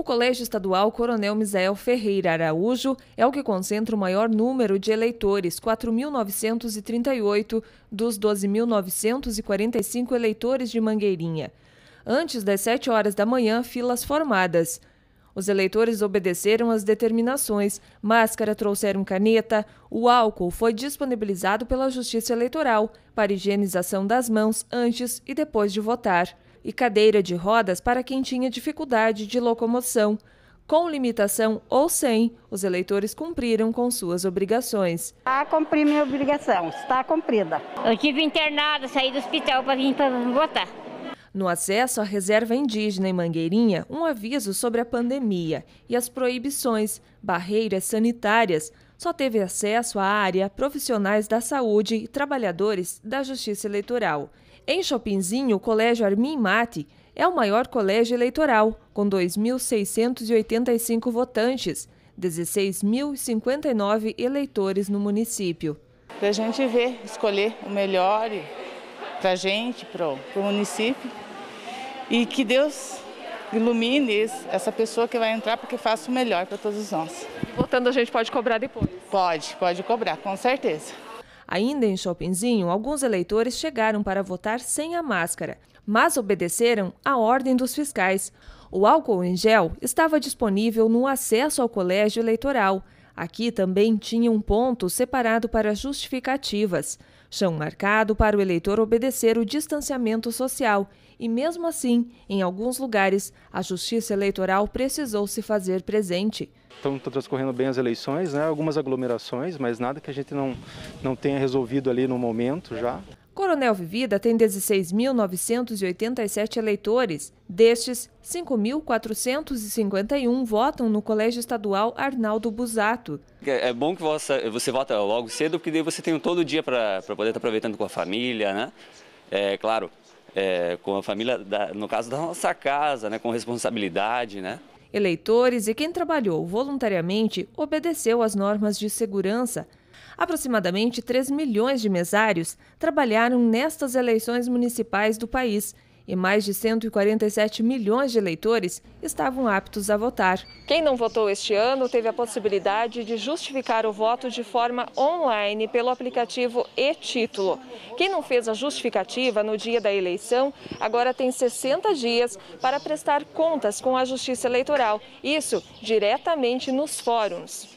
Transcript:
O Colégio Estadual Coronel Misael Ferreira Araújo é o que concentra o maior número de eleitores, 4.938 dos 12.945 eleitores de Mangueirinha. Antes das 7 horas da manhã, filas formadas. Os eleitores obedeceram às determinações, máscara trouxeram caneta, o álcool foi disponibilizado pela Justiça Eleitoral para higienização das mãos antes e depois de votar e cadeira de rodas para quem tinha dificuldade de locomoção. Com limitação ou sem, os eleitores cumpriram com suas obrigações. Ah, minha obrigação, está cumprida. Eu tive internado, saí do hospital para vir para votar. No acesso à reserva indígena em Mangueirinha, um aviso sobre a pandemia e as proibições, barreiras sanitárias, só teve acesso à área profissionais da saúde e trabalhadores da Justiça Eleitoral. Em Chopinzinho, o Colégio Armin Mate é o maior colégio eleitoral, com 2.685 votantes, 16.059 eleitores no município. Para a gente ver, escolher o melhor para a gente, para o município, e que Deus ilumine essa pessoa que vai entrar para que faça o melhor para todos nós. E voltando, a gente pode cobrar depois? Pode, pode cobrar, com certeza. Ainda em Shoppingzinho, alguns eleitores chegaram para votar sem a máscara, mas obedeceram à ordem dos fiscais. O álcool em gel estava disponível no acesso ao colégio eleitoral. Aqui também tinha um ponto separado para justificativas, chão marcado para o eleitor obedecer o distanciamento social, e mesmo assim, em alguns lugares, a Justiça Eleitoral precisou se fazer presente. Estão tá transcorrendo bem as eleições, né? algumas aglomerações, mas nada que a gente não, não tenha resolvido ali no momento já. Coronel Vivida tem 16.987 eleitores. Destes, 5.451 votam no Colégio Estadual Arnaldo Busato. É, é bom que você vota logo cedo, porque daí você tem todo o dia para poder estar tá aproveitando com a família, né? É claro, é, com a família, da, no caso da nossa casa, né? Com responsabilidade, né? Eleitores e quem trabalhou voluntariamente obedeceu às normas de segurança Aproximadamente 3 milhões de mesários trabalharam nestas eleições municipais do país e mais de 147 milhões de eleitores estavam aptos a votar. Quem não votou este ano teve a possibilidade de justificar o voto de forma online pelo aplicativo e-Título. Quem não fez a justificativa no dia da eleição agora tem 60 dias para prestar contas com a Justiça Eleitoral, isso diretamente nos fóruns.